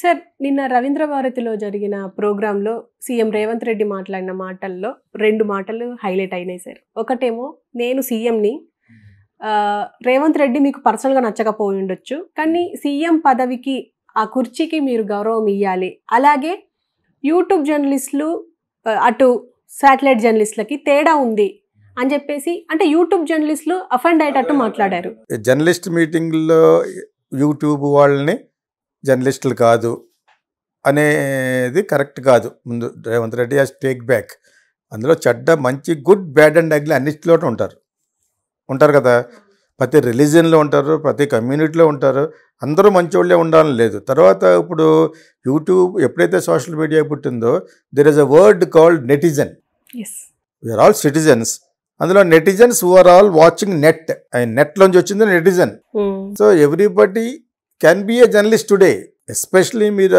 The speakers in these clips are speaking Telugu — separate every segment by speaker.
Speaker 1: సార్ నిన్న రవీంద్ర భారతిలో జరిగిన ప్రోగ్రాంలో సీఎం రేవంత్ రెడ్డి మాట్లాడిన మాటల్లో రెండు మాటలు హైలైట్ అయినాయి సార్ ఒకటేమో నేను సీఎంని రేవంత్ రెడ్డి మీకు పర్సనల్గా నచ్చకపోయి ఉండొచ్చు కానీ సీఎం పదవికి ఆ కుర్చీకి మీరు గౌరవం ఇవ్వాలి అలాగే యూట్యూబ్ జర్నలిస్టులు అటు శాటిలైట్ జర్నలిస్టులకి తేడా ఉంది అని చెప్పేసి అంటే యూట్యూబ్ జర్నలిస్టులు అఫెండ్ అయ్యేటట్టు మాట్లాడారు జర్నలిస్ట్ మీటింగ్లో యూట్యూబ్ వాళ్ళని జర్నలిస్టులు కాదు అనేది కరెక్ట్ కాదు ముందు Revanth Reddy has take back అందులో చెడ్డ మంచి గుడ్ బ్యాడ్ అండ్ అగ్లీ అన్నిటిలో ఉంటారు ఉంటారు కదా ప్రతి రిలీజియన్లో ఉంటారు ప్రతి కమ్యూనిటీలో ఉంటారు అందరూ వాళ్ళే ఉండాలని లేదు తర్వాత ఇప్పుడు యూట్యూబ్ ఎప్పుడైతే సోషల్ మీడియా పుట్టిందో there is a word called netizen we are all citizens అందులో netizens over all watching net నెట్లోంచి వచ్చింది netizen so everybody can be a journalist today especially మీరు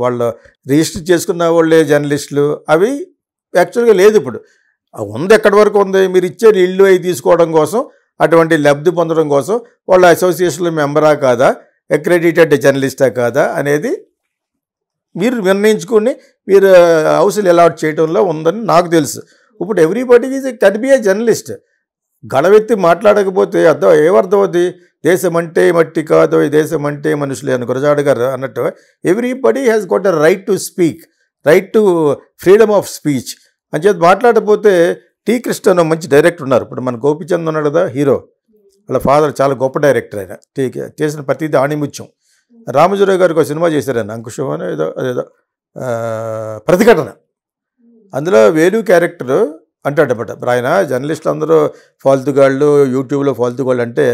Speaker 1: వాళ్ళు రిజిస్టర్ చేసుకున్న వాళ్ళే జర్నలిస్టులు అవి యాక్చువల్గా లేదు ఇప్పుడు ఉంది ఎక్కడి వరకు ఉంది మీరు ఇచ్చే ఇల్లు అవి తీసుకోవడం కోసం అటువంటి లబ్ధి పొందడం కోసం వాళ్ళ అసోసియేషన్లో మెంబరా కాదా అక్రెడిటెడ్ జర్నలిస్టా కాదా అనేది మీరు నిర్ణయించుకుని మీరు హౌస్లు అలాట్ చేయడంలో ఉందని నాకు తెలుసు ఇప్పుడు everybody is can be a journalist గడవెత్తి మాట్లాడకపోతే అర్థం ఏమర్థమవుద్ది దేశం అంటే మట్టి కాదు దేశం అంటే మనుషులే అని గురజాడు గారు అన్నట్టు everybody has got a right to speak right to freedom of speech అని చెప్పి మాట్లాడకపోతే టీ కృష్ణ మంచి డైరెక్టర్ ఉన్నారు ఇప్పుడు మన గోపిచంద్ ఉన్నాడు కదా హీరో వాళ్ళ ఫాదర్ చాలా గొప్ప డైరెక్టర్ ఆయన టీ చేసిన ప్రతిదీ ఆణిముత్యం రామజురావు గారికి ఒక సినిమా చేశారని అంకుశం అని ఏదో అదేదో ప్రతిఘటన అందులో వేలు క్యారెక్టర్ అంటాడనమాట ఆయన జర్నలిస్టులు అందరూ గాళ్ళు యూట్యూబ్లో ఫాల్తు గాళ్ళు అంటే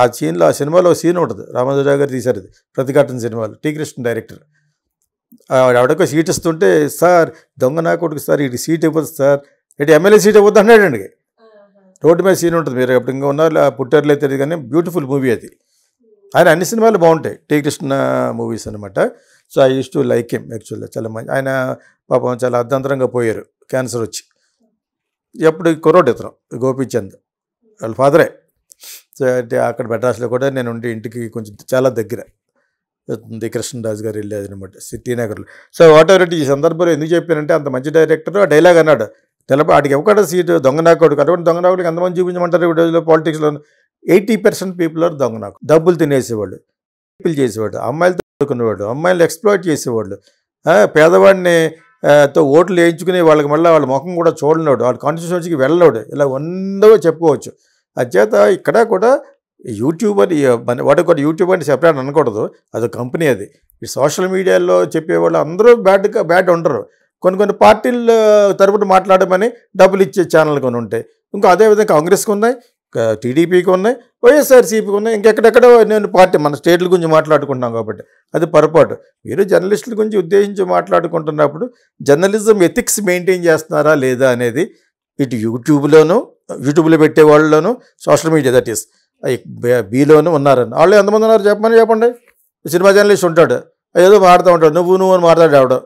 Speaker 1: ఆ సీన్లో ఆ సినిమాలో సీన్ ఉంటుంది రామధురావు గారు తీశారు అది ప్రతిఘటన సినిమాలో టీ కృష్ణ డైరెక్టర్ ఆవిడకు సీట్ ఇస్తుంటే సార్ దొంగ నా కొడుకు సార్ ఇటు సీట్ ఇవ్వదు సార్ ఇటు ఎమ్మెల్యే సీట్ ఇవ్వద్దు అన్నాడండి రోడ్డు మీద సీన్ ఉంటుంది మీరు ఇప్పుడు ఇంకా ఉన్నారు పుట్టారు తెలియదు కానీ బ్యూటిఫుల్ మూవీ అది ఆయన అన్ని సినిమాలు బాగుంటాయి టీ కృష్ణ మూవీస్ అనమాట so I use to like him యాక్చువల్గా చాలా మంచి ఆయన పాపం చాలా అర్ధాంతరంగా పోయారు క్యాన్సర్ వచ్చి ఎప్పుడు కుర్రోడు ఇతరం గోపీచంద్ వాళ్ళ ఫాదరే సో అంటే అక్కడ మెడ్రాస్లో కూడా నేను ఉండి ఇంటికి కొంచెం చాలా దగ్గర కృష్ణదాస్ కృష్ణరాజు గారు వెళ్ళేది అనమాట సిటీ నగర్లో సో వాట్ ఎవర్ ఈ సందర్భంలో ఎందుకు చెప్పానంటే అంత మంచి డైరెక్టర్ ఆ డైలాగ్ అన్నాడు తెలప వాడికి ఎవకాడ సీటు దొంగనాకోడు అటువంటి దొంగనాకుడికి ఎంతమంది చూపించమంటారు రోజుల్లో పాలిటిక్స్లో ఎయిటీ పర్సెంట్ పీపుల్ ఆర్ దొంగనాకు డబ్బులు తినేసేవాళ్ళు పీపుల్ చేసేవాడు అమ్మాయిలతో ఆడుకునేవాడు అమ్మాయిలు ఎక్స్ప్లోయిట్ చేసేవాళ్ళు పేదవాడిని తో ఓట్లు వేయించుకుని వాళ్ళకి మళ్ళీ వాళ్ళ ముఖం కూడా చూడలేడు వాళ్ళ కాన్స్టిట్యూన్సీకి వెళ్ళలేడు ఇలా ఉందో చెప్పుకోవచ్చు అచేత ఇక్కడ కూడా యూట్యూబ్ అని వాటి కూడా యూట్యూబ్ అని సెపరేట్ అనకూడదు అది కంపెనీ అది ఈ సోషల్ మీడియాలో చెప్పేవాళ్ళు అందరూ బ్యాడ్గా బ్యాడ్ ఉండరు కొన్ని కొన్ని పార్టీల తరపున మాట్లాడమని డబ్బులు ఇచ్చే ఛానల్ కొన్ని ఉంటాయి ఇంకా అదేవిధంగా కాంగ్రెస్కి ఉన్నాయి టీడీపీకి ఉన్నాయి వైఎస్ఆర్సీపీకి ఉన్నాయి ఇంకెక్కడెక్కడ నేను పార్టీ మన స్టేట్ల గురించి మాట్లాడుకుంటున్నాం కాబట్టి అది పొరపాటు మీరు జర్నలిస్టుల గురించి ఉద్దేశించి మాట్లాడుకుంటున్నప్పుడు జర్నలిజం ఎథిక్స్ మెయింటైన్ చేస్తున్నారా లేదా అనేది ఇటు యూట్యూబ్లోను యూట్యూబ్లో పెట్టే వాళ్ళలోను సోషల్ మీడియా దట్ ఈస్ బీలోనూ ఉన్నారని వాళ్ళు ఎంతమంది ఉన్నారు చెప్పమని చెప్పండి సినిమా జర్నలిస్ట్ ఉంటాడు ఏదో మాడుతూ ఉంటాడు నువ్వు నువ్వు అని మాట్లాడేవాడు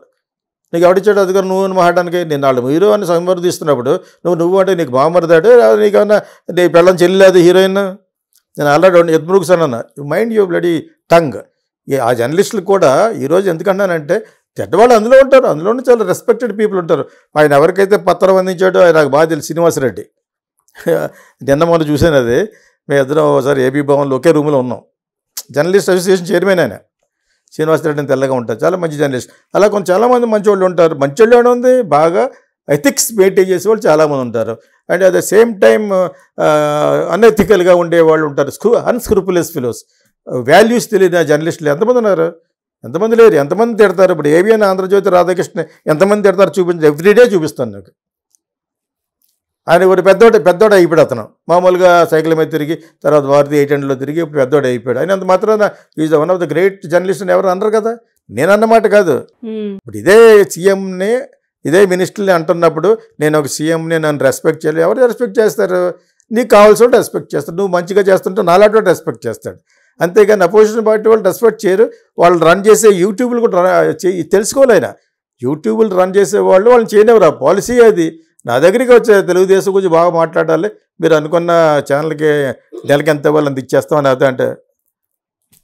Speaker 1: నీకు ఎవడిచ్చాడు అధికారం నువ్వు మాట్లాడడానికి నేను వాళ్ళు హీరో అని సంవర్ధిస్తున్నప్పుడు నువ్వు నువ్వు అంటే నీకు బామర్దాడు నీకన్నా నీ పెళ్ళం చెల్లిలేదు హీరోయిన్ నేను ఆల్రెడీ ఎద్మృగుసాను అన్న మైండ్ యూ బ్లడీ టంగ్ ఆ జర్నలిస్టులు కూడా ఈరోజు ఎందుకంటానంటే చెడ్డవాళ్ళు అందులో ఉంటారు అందులోనే చాలా రెస్పెక్టెడ్ పీపుల్ ఉంటారు ఆయన ఎవరికైతే పత్రం అందించాడో ఆయన నాకు బాగా తెలుసు శ్రీనివాసరెడ్డి నిన్న మొన్న చూసాను అది మేము ఇద్దరం ఒకసారి ఏబీ భవన్లో ఒకే రూమ్లో ఉన్నాం జర్నలిస్ట్ అసోసియేషన్ చైర్మన్ ఆయన శ్రీనివాసరెడ్డిని తెల్లగా ఉంటారు చాలా మంచి జర్నలిస్ట్ అలా కొంచెం చాలామంది మంచివాళ్ళు ఉంటారు మంచివాళ్ళు అని ఉంది బాగా ఎథిక్స్ మెయింటైన్ చేసే వాళ్ళు చాలామంది ఉంటారు and at the same time అన్ఎథికల్గా ఉండేవాళ్ళు ఉంటారు స్క్రూ అన్స్క్రూపులెస్ ఫిలోస్ వాల్యూస్ తెలియని జర్నలిస్టులు ఎంతమంది ఉన్నారు ఎంతమంది లేరు ఎంతమంది తిడతారు ఇప్పుడు ఏవిఎన్ ఆంధ్రజ్యోతి రాధాకృష్ణ ఎంతమంది తిడతారు చూపించి ఎవ్రీడే చూపిస్తాను నాకు ఆయన ఇప్పుడు పెద్దోడ పెద్దోడ అయిపోయాడు అతను మామూలుగా సైకిల్ మీద తిరిగి తర్వాత వారిది ఎయిట్ హండ్రెడ్లో తిరిగి ఇప్పుడు పెద్దోడ అయిపోయాడు ఆయన అంత మాత్రం is one of the great journalist ఎవరు అన్నారు కదా నేను అన్నమాట కాదు ఇప్పుడు ఇదే సీఎంని ఇదే మినిస్టర్ని అంటున్నప్పుడు నేను ఒక సీఎంని నన్ను రెస్పెక్ట్ చేయాలి ఎవరు రెస్పెక్ట్ చేస్తారు నీకు కావాల్సిన రెస్పెక్ట్ చేస్తాడు నువ్వు మంచిగా చేస్తుంటే నాలాంటి రెస్పెక్ట్ చేస్తాడు అంతేగాని అపోజిషన్ పార్టీ వాళ్ళు రెస్పెక్ట్ చేయరు వాళ్ళు రన్ చేసే యూట్యూబ్లు కూడా తెలుసుకోలేనా యూట్యూబ్లు రన్ చేసే వాళ్ళు వాళ్ళని చేయనివ్వరు పాలసీ అది నా దగ్గరికి వచ్చే తెలుగుదేశం గురించి బాగా మాట్లాడాలి మీరు అనుకున్న ఛానల్కి నెలకి ఎంత ఇవ్వాలి అంత ఇచ్చేస్తామని అదే అంటే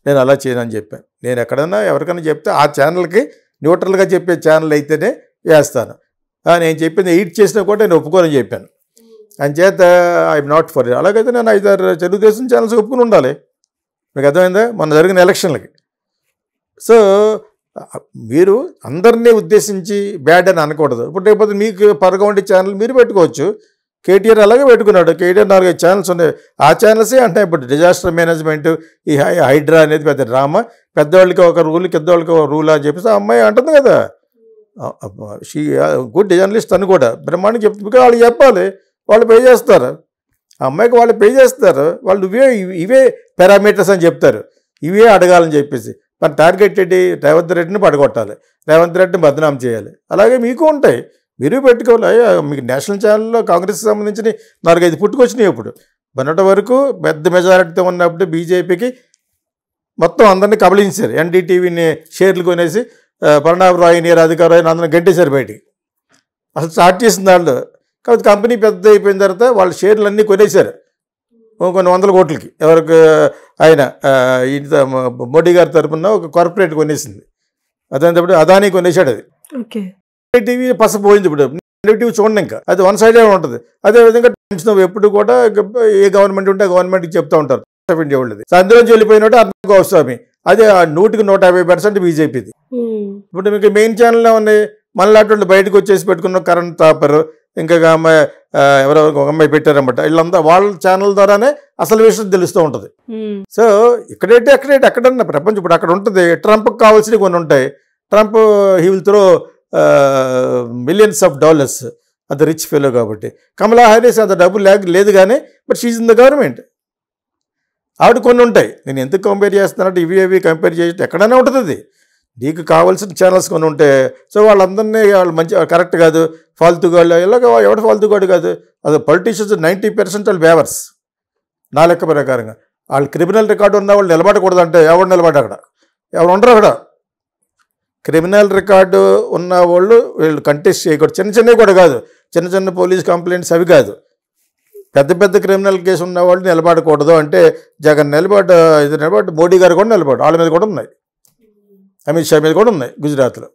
Speaker 1: నేను అలా చేయనని చెప్పాను నేను ఎక్కడన్నా ఎవరికైనా చెప్తే ఆ ఛానల్కి న్యూట్రల్గా చెప్పే ఛానల్ అయితేనే వేస్తాను నేను చెప్పింది ఎయిట్ చేసినా కూడా నేను ఒప్పుకోనని చెప్పాను చేత ఐఎమ్ నాట్ ఫర్ అలాగైతే నేను ఐదారు తెలుగుదేశం ఛానల్స్ ఒప్పుకుని ఉండాలి మీకు అర్థమైందా మొన్న జరిగిన ఎలక్షన్లకి సో మీరు అందరినీ ఉద్దేశించి బ్యాడ్ అని అనకూడదు ఇప్పుడు లేకపోతే మీకు పరగవంటి ఛానల్ మీరు పెట్టుకోవచ్చు కేటీఆర్ అలాగే పెట్టుకున్నాడు కేటీఆర్ నాలుగు ఛానల్స్ ఉన్నాయి ఆ ఛానల్సే అంటాయి ఇప్పుడు డిజాస్టర్ మేనేజ్మెంట్ ఈ హైడ్రా అనేది పెద్ద డ్రామా పెద్దవాళ్ళకి ఒక రూల్ పెద్దవాళ్ళకి ఒక రూల్ అని చెప్పేసి ఆ అమ్మాయి అంటుంది కదా షీ గుడ్ జర్నలిస్ట్ అని కూడా బ్రహ్మాండం చెప్తే బికాజ్ వాళ్ళు చెప్పాలి వాళ్ళు పే చేస్తారు ఆ అమ్మాయికి వాళ్ళు పే చేస్తారు వాళ్ళు ఇవే ఇవే పారామీటర్స్ అని చెప్తారు ఇవే అడగాలని చెప్పేసి మన టార్గెట్ ఏంటి రేవంత్ రెడ్డిని పడగొట్టాలి రేవంత్ రెడ్డిని బదనాం చేయాలి అలాగే మీకు ఉంటాయి మీరు పెట్టుకోవాలి మీకు నేషనల్ ఛానల్లో కాంగ్రెస్కి సంబంధించిన నాలుగైదు పుట్టుకొచ్చినాయి ఇప్పుడు మొన్నటి వరకు పెద్ద మెజారిటీతో ఉన్నప్పుడు బీజేపీకి మొత్తం అందరినీ కబలించారు ఎన్డీటీవీని షేర్లు కొనేసి పరిణామ రాయ్ నీరు అధికారాయని అందరిని గంటేశారు బయటికి అసలు స్టార్ట్ చేసిన వాళ్ళు కాబట్టి కంపెనీ పెద్ద అయిపోయిన తర్వాత వాళ్ళ షేర్లు అన్నీ కొనేశారు కొన్ని వందల కోట్లకి ఎవరికి ఆయన ఇంత మోడీ గారి తరఫున ఒక కార్పొరేట్ కొనేసింది అదంతప్పుడు అదానీ కొనేసాడు అది టీవీ పసపోయింది ఇప్పుడు నెగిటివ్ చూడండి ఇంకా అది వన్ సైడే ఉంటుంది అదేవిధంగా టైమ్స్ నువ్వు ఎప్పుడు కూడా ఏ గవర్నమెంట్ ఉంటే గవర్నమెంట్కి చెప్తా ఉంటారు ఆఫ్ ఇండియా వాళ్ళది అందులోంచి వెళ్ళిపోయినట్టు అర్థం గోస్వామి అదే నూటికి నూట యాభై పర్సెంట్ బీజేపీది ఇప్పుడు మీకు మెయిన్ ఛానల్లో ఉన్నాయి మళ్ళీ అటువంటి బయటకు వచ్చేసి పెట్టుకున్న కరణ్ తాపర్ ఇంకా ఎవరెవరికి ఒక అమ్మాయి పెట్టారనమాట వీళ్ళంతా వాళ్ళ ఛానల్ ద్వారానే అసలు విషయం తెలుస్తూ ఉంటుంది సో ఇక్కడైతే అక్కడైతే అక్కడన్నా ప్రపంచం ఇప్పుడు అక్కడ ఉంటుంది ట్రంప్కి కావాల్సినవి కొన్ని ఉంటాయి Trump he will throw millions of dollars అది రిచ్ ఫెలో కాబట్టి కమలా హారీస్ అంత డబ్బు లేక లేదు కానీ but she's in the government ఆవిడ కొన్ని ఉంటాయి నేను ఎందుకు కంపేర్ చేస్తున్నానంటే ఇవి ఇవి కంపేర్ చేసి ఎక్కడైనా ఉంటుంది నీకు కావాల్సిన ఛానల్స్ కొన్ని ఉంటే సో వాళ్ళందరినీ వాళ్ళు మంచి కరెక్ట్ కాదు ఫాల్తుగాళ్ళు ఇలాగ ఎవడు ఫాల్తుగాడు కాదు అది పొలిటీషియన్స్ నైంటీ పర్సెంట్ వాళ్ళు బేవర్స్ నా లెక్క ప్రకారంగా వాళ్ళు క్రిమినల్ రికార్డు ఉన్న వాళ్ళు నిలబడకూడదు అంటే ఎవరు నిలబడ అక్కడ ఎవరు ఉండరు అక్కడ క్రిమినల్ రికార్డు ఉన్న వాళ్ళు వీళ్ళు కంటెస్ట్ చేయకూడదు చిన్న చిన్నవి కూడా కాదు చిన్న చిన్న పోలీస్ కంప్లైంట్స్ అవి కాదు పెద్ద పెద్ద క్రిమినల్ కేసు ఉన్న వాళ్ళు నిలబడకూడదు అంటే జగన్ నిలబడ ఇది నిలబడి మోడీ గారు కూడా నిలబడు వాళ్ళ మీద కూడా ఉన్నాయి అమిత్ షా మీద కూడా ఉన్నాయి గుజరాత్లో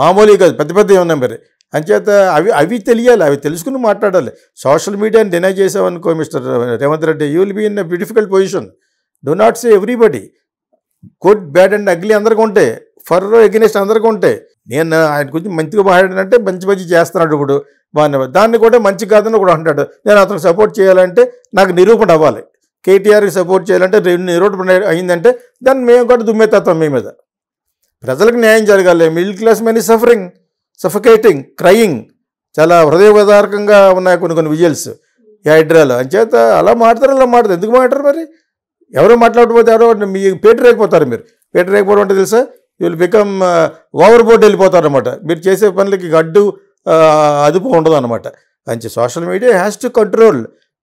Speaker 1: మామూలుగా పెద్ద పెద్ద ఉన్నాయి మరి అంచేత అవి అవి తెలియాలి అవి తెలుసుకుని మాట్లాడాలి సోషల్ మీడియాని డినై చేసామనుకో mister Revanth Reddy you will be in beautiful position do not say everybody good bad and ugly అందరికీ ఉంటే ఫర్ ఎగ్నెస్ట్ అందరికీ ఉంటాయి నేను ఆయన గురించి మంచిగా మాట్లాడానంటే మంచి మంచి చేస్తున్నాడు ఇప్పుడు బాగానే దాన్ని కూడా మంచి కాదని కూడా అంటాడు నేను అతను సపోర్ట్ చేయాలంటే నాకు నిరూపణ అవ్వాలి కేటీఆర్కి సపోర్ట్ చేయాలంటే రోడ్డు అయిందంటే దాన్ని మేము కూడా దుమ్మెత్తాం మీ మీద ప్రజలకు న్యాయం జరగాలి middle class men is suffering suffocating crying చాలా హృదయపదారకంగా ఉన్నాయి కొన్ని కొన్ని విజువల్స్ హైడ్రాలు అంచేత అలా మాట్లాడతారు అలా మాట్లాడదు ఎందుకు మాట్లాడరు మరి ఎవరు మాట్లాడకపోతే ఎవరో మీ పేట రేకపోతారు మీరు పేట రేకపోవడం అంటే తెలుసా you will become over board వెళ్ళిపోతారు అనమాట మీరు చేసే పనులకి గడ్డు uh, అదుపు ఉండదు అనమాట అంచే social media has to control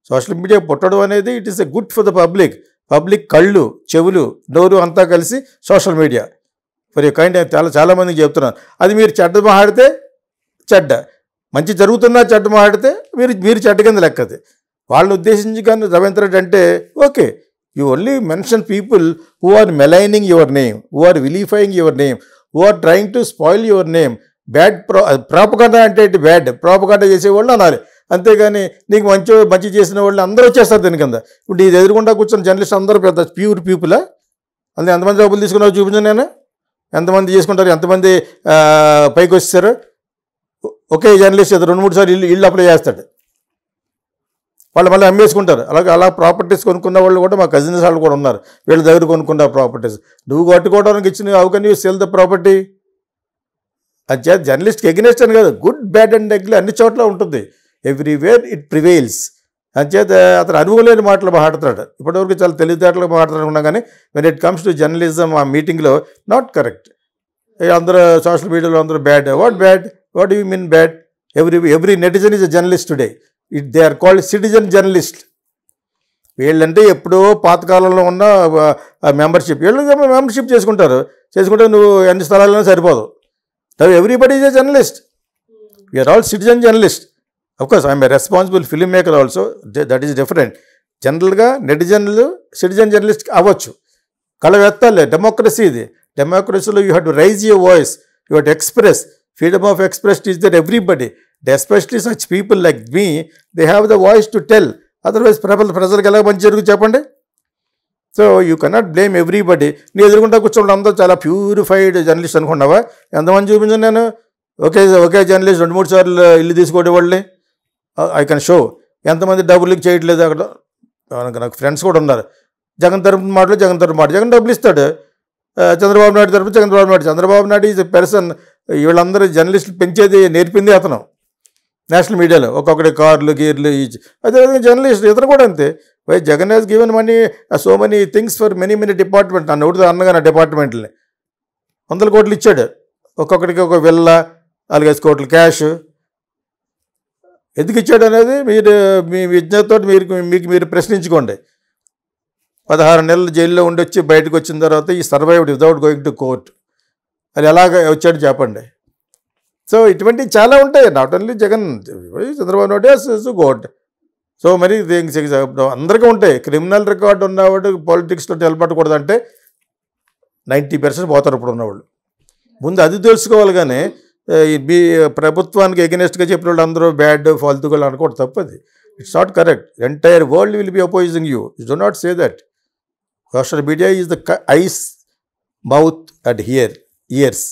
Speaker 1: social media పుట్టడం అనేది it is a good for the public public కళ్ళు చెవులు నోరు అంతా కలిసి social media for you kind చాలా చాలామందికి చెప్తున్నాను అది మీరు చెడ్డ మాట్లాడితే చెడ్డ మంచి జరుగుతున్నా చెడ్డ మాట్లాడితే మీరు మీరు చెడ్డ కింద లెక్కది వాళ్ళని ఉద్దేశించి కానీ రవీంద్రరెడ్డి అంటే okay you only mention people who are maligning your name who are vilifying your name who are trying to spoil your name bad pro propaganda అంటే బ్యాడ్ ప్రాపకాండ చేసేవాళ్ళు అనాలి అంతేగాని నీకు మంచి మంచి చేసిన వాళ్ళు అందరూ వచ్చేస్తారు దీని కింద ఇప్పుడు ఇది ఎదురుకుండా కూర్చొని జర్నలిస్ట్ అందరూ పెద్ద ప్యూర్ పీపులా అందులో ఎంతమంది డబ్బులు తీసుకున్నావు చూపించు నేను ఎంతమంది చేసుకుంటారు ఎంతమంది పైకి వస్తారు ఒకే జర్నలిస్ట్ రెండు మూడు సార్లు ఇల్లు ఇల్లు అప్లై చేస్తాడు వాళ్ళు మళ్ళీ అమ్మేసుకుంటారు అలాగే అలా ప్రాపర్టీస్ కొనుక్కున్న వాళ్ళు కూడా మా కజిన్స్ వాళ్ళు కూడా ఉన్నారు వీళ్ళ దగ్గర కొనుక్కున్న ప్రాపర్టీస్ నువ్వు కట్టుకోవడానికి ఇచ్చిన హౌ సెల్ ద ప్రాపర్టీ అది జర్నలిస్ట్కి ఎగ్నెస్ట్ అని కాదు గుడ్ బ్యాడ్ అండ్ ఎగ్లీ అన్ని చోట్ల ఉంటుంది ఎవ్రీవేర్ ఇట్ ప్రివెయిల్స్ అంచేత అతను అనుభవం లేని మాటలు మాట్లాడతాడు ఇప్పటివరకు చాలా తెలివితేటలు మాట్లాడుకున్నా కానీ when it comes to journalism ఆ మీటింగ్లో నాట్ కరెక్ట్ అందరూ సోషల్ మీడియాలో అందరూ bad what bad what you mean bad every every netizen is a journalist today it they are called citizen journalist వీళ్ళంటే ఎప్పుడో పాతకాలంలో ఉన్న మెంబర్షిప్ వీళ్ళు మెంబర్షిప్ చేసుకుంటారు చేసుకుంటే నువ్వు ఎన్ని స్థలాలైనా సరిపోదు now everybody is a journalist we are all citizen journalist of course I'm responsible film maker also that is different జనరల్గా నెటిజన్లు సిటిజన్ జర్నలిస్ట్ అవ్వచ్చు కళ డెమోక్రసీ ఇది డెమోక్రసీలో you had to raise your voice you had express freedom of express is that everybody especially such people like me they have the voice to tell otherwise ప్రబల ప్రజలకు ఎలా మంచి జరుగుతుంది చెప్పండి so you cannot blame everybody నీ ఎదుర్కొంటా కూర్చోండి అందరూ చాలా ప్యూరిఫైడ్ జర్నలిస్ట్ అనుకున్నావా ఎంతమంది చూపించాను నేను ఒకే ఒకే జర్నలిస్ట్ రెండు మూడు సార్లు ఇల్లు తీసుకోవడం వాళ్ళే ఐ కెన్ షో ఎంతమంది డబ్బులు చేయట్లేదు అక్కడ నాకు ఫ్రెండ్స్ కూడా ఉన్నారు జగన్ తరపున మాటలు జగన్ తరపున మాట జగన్ డబ్బులు ఇస్తాడు uh, చంద్రబాబు నాయుడు తరపు చంద్రబాబు నాయుడు చంద్రబాబు నాయుడు ఈజ్ పెర్సన్ వీళ్ళందరూ జర్నలిస్టులు పెంచేది నేర్పింది అతను నేషనల్ మీడియాలో ఒక్కొక్కటి కార్లు గీర్లు ఈ అదేవిధంగా జర్నలిస్ట్ ఇతను కూడా అంతే Y Jagan has given money so many things for many many department నన్ను ఒకటి అన్నగా నా డిపార్ట్మెంట్ని వందల కోట్లు ఇచ్చాడు ఒక్కొక్కడికి ఒక విల్ల అలాగే కోట్లు క్యాష్ ఎందుకు ఇచ్చాడు అనేది మీరు మీ విజ్ఞతతో మీరు మీకు మీరు ప్రశ్నించుకోండి పదహారు నెలలు జైల్లో ఉండొచ్చి బయటకు వచ్చిన తర్వాత ఈ survived without going to court అది ఎలాగ వచ్చాడు చెప్పండి సో ఇటువంటివి చాలా ఉంటాయి not only Jagan Chandrababu Naidu got so మరి దీనికి అందరికీ ఉంటాయి క్రిమినల్ రికార్డు ఉన్నవాడు పాలిటిక్స్లో నిలబడకూడదంటే నైంటీ పర్సెంట్ పోతారు ఇప్పుడు ఉన్నవాళ్ళు ముందు అది తెలుసుకోవాలి కానీ బీ ప్రభుత్వానికి ఎగెనిస్ట్గా చెప్పిన వాళ్ళు అందరూ బ్యాడ్ ఫాల్తుగా వాళ్ళు అనుకోవడం తప్పది it's not correct entire world will be opposing you you do not say that social media is the eyes mouth and hear years